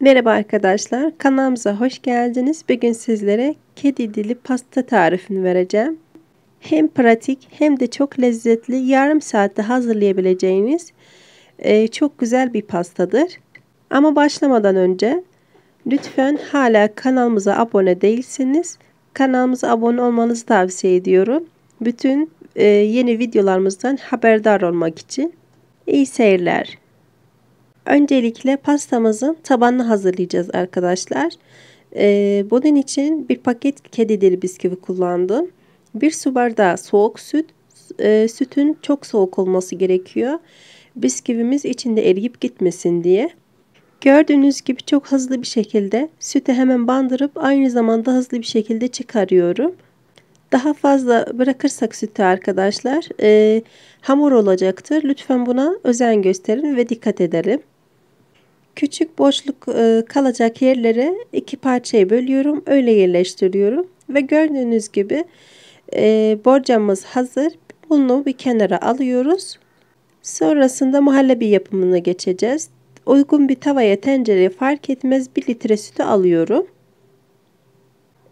Merhaba arkadaşlar, kanalımıza hoş geldiniz. Bugün sizlere kedi dili pasta tarifini vereceğim. Hem pratik hem de çok lezzetli, yarım saatte hazırlayabileceğiniz e, çok güzel bir pastadır. Ama başlamadan önce lütfen hala kanalımıza abone değilsiniz kanalımıza abone olmanızı tavsiye ediyorum. Bütün e, yeni videolarımızdan haberdar olmak için. İyi seyirler. Öncelikle pastamızın tabanını hazırlayacağız arkadaşlar. Ee, bunun için bir paket kedi dili bisküvi kullandım. Bir su bardağı soğuk süt. E, sütün çok soğuk olması gerekiyor. Bisküvimiz içinde eriyip gitmesin diye. Gördüğünüz gibi çok hızlı bir şekilde sütü hemen bandırıp aynı zamanda hızlı bir şekilde çıkarıyorum. Daha fazla bırakırsak sütü arkadaşlar e, hamur olacaktır. Lütfen buna özen gösterin ve dikkat edelim. Küçük boşluk e, kalacak yerlere iki parçaya bölüyorum. Öyle yerleştiriyorum. Ve gördüğünüz gibi e, borcamız hazır. Bunu bir kenara alıyoruz. Sonrasında muhallebi yapımına geçeceğiz. Uygun bir tavaya tencereye fark etmez 1 litre sütü alıyorum.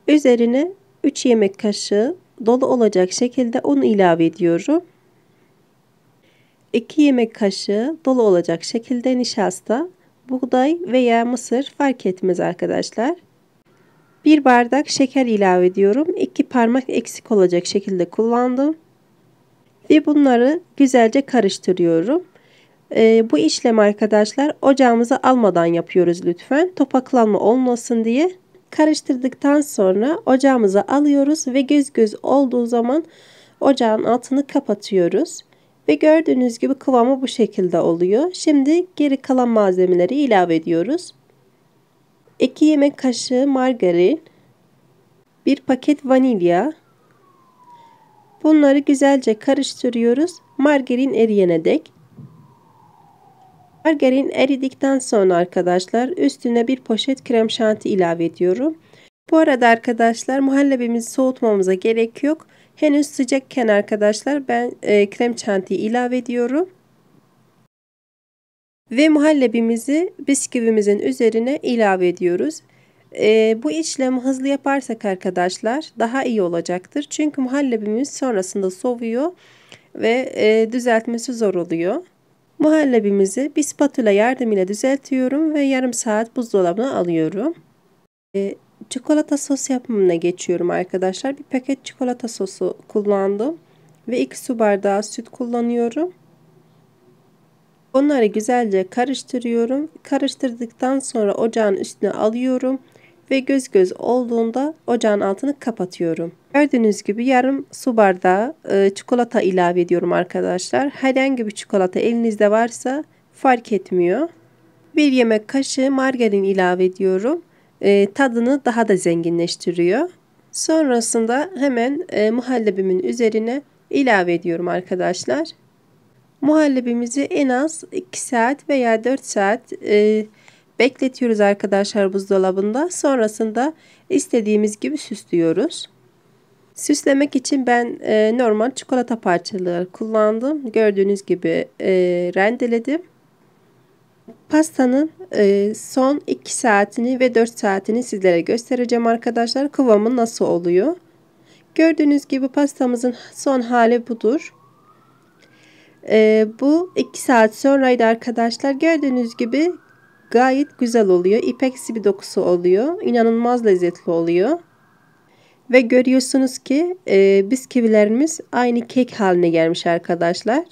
Üzerine 3 yemek kaşığı dolu olacak şekilde un ilave ediyorum. 2 yemek kaşığı dolu olacak şekilde nişasta, buğday veya mısır fark etmez arkadaşlar. 1 bardak şeker ilave ediyorum. 2 parmak eksik olacak şekilde kullandım. Ve bunları güzelce karıştırıyorum. Ee, bu işlem arkadaşlar ocağımıza almadan yapıyoruz lütfen. Topaklanma olmasın diye. Karıştırdıktan sonra ocağımıza alıyoruz ve göz göz olduğu zaman ocağın altını kapatıyoruz. Ve gördüğünüz gibi kıvamı bu şekilde oluyor. Şimdi geri kalan malzemeleri ilave ediyoruz. 2 yemek kaşığı margarin, 1 paket vanilya. Bunları güzelce karıştırıyoruz. Margarin eriyene dek. Margarin eridikten sonra arkadaşlar üstüne bir poşet krem şanti ilave ediyorum. Bu arada arkadaşlar muhallebimizi soğutmamıza gerek yok. Henüz sıcakken arkadaşlar ben e, krem şantiyi ilave ediyorum. Ve muhallebimizi bisküvimizin üzerine ilave ediyoruz. E, bu işlemi hızlı yaparsak arkadaşlar daha iyi olacaktır. Çünkü muhallebimiz sonrasında soğuyor ve e, düzeltmesi zor oluyor. Muhallebimizi bir spatula yardımıyla düzeltiyorum ve yarım saat buzdolabına alıyorum. E, çikolata sos yapımına geçiyorum arkadaşlar. Bir paket çikolata sosu kullandım. Ve 2 su bardağı süt kullanıyorum. Onları güzelce karıştırıyorum. Karıştırdıktan sonra ocağın üstüne alıyorum ve göz göz olduğunda ocağın altını kapatıyorum. Gördüğünüz gibi yarım su bardağı e, çikolata ilave ediyorum arkadaşlar. Herhangi bir çikolata elinizde varsa fark etmiyor. Bir yemek kaşığı margarin ilave ediyorum. E, tadını daha da zenginleştiriyor. Sonrasında hemen e, muhallebimin üzerine ilave ediyorum arkadaşlar. Muhallebimizi en az 2 saat veya 4 saat e, Bekletiyoruz arkadaşlar buzdolabında. Sonrasında istediğimiz gibi süslüyoruz. Süslemek için ben e, normal çikolata parçaları kullandım. Gördüğünüz gibi e, rendeledim. Pastanın e, son 2 saatini ve 4 saatini sizlere göstereceğim arkadaşlar. Kıvamı nasıl oluyor? Gördüğünüz gibi pastamızın son hali budur. E, bu 2 saat sonraydı arkadaşlar. Gördüğünüz gibi Gayet güzel oluyor. İpeksi bir dokusu oluyor. İnanılmaz lezzetli oluyor. Ve görüyorsunuz ki e, bisküvilerimiz aynı kek haline gelmiş arkadaşlar.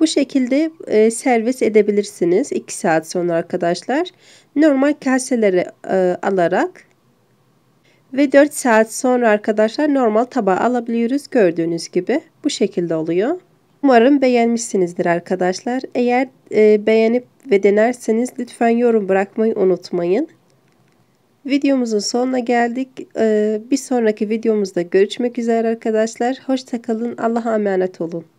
Bu şekilde e, servis edebilirsiniz 2 saat sonra arkadaşlar. Normal kaselere e, alarak ve 4 saat sonra arkadaşlar normal tabağa alabiliyoruz gördüğünüz gibi bu şekilde oluyor. Umarım beğenmişsinizdir arkadaşlar. Eğer e, beğenip ve denerseniz lütfen yorum bırakmayı unutmayın. Videomuzun sonuna geldik. E, bir sonraki videomuzda görüşmek üzere arkadaşlar. Hoşçakalın. Allah'a emanet olun.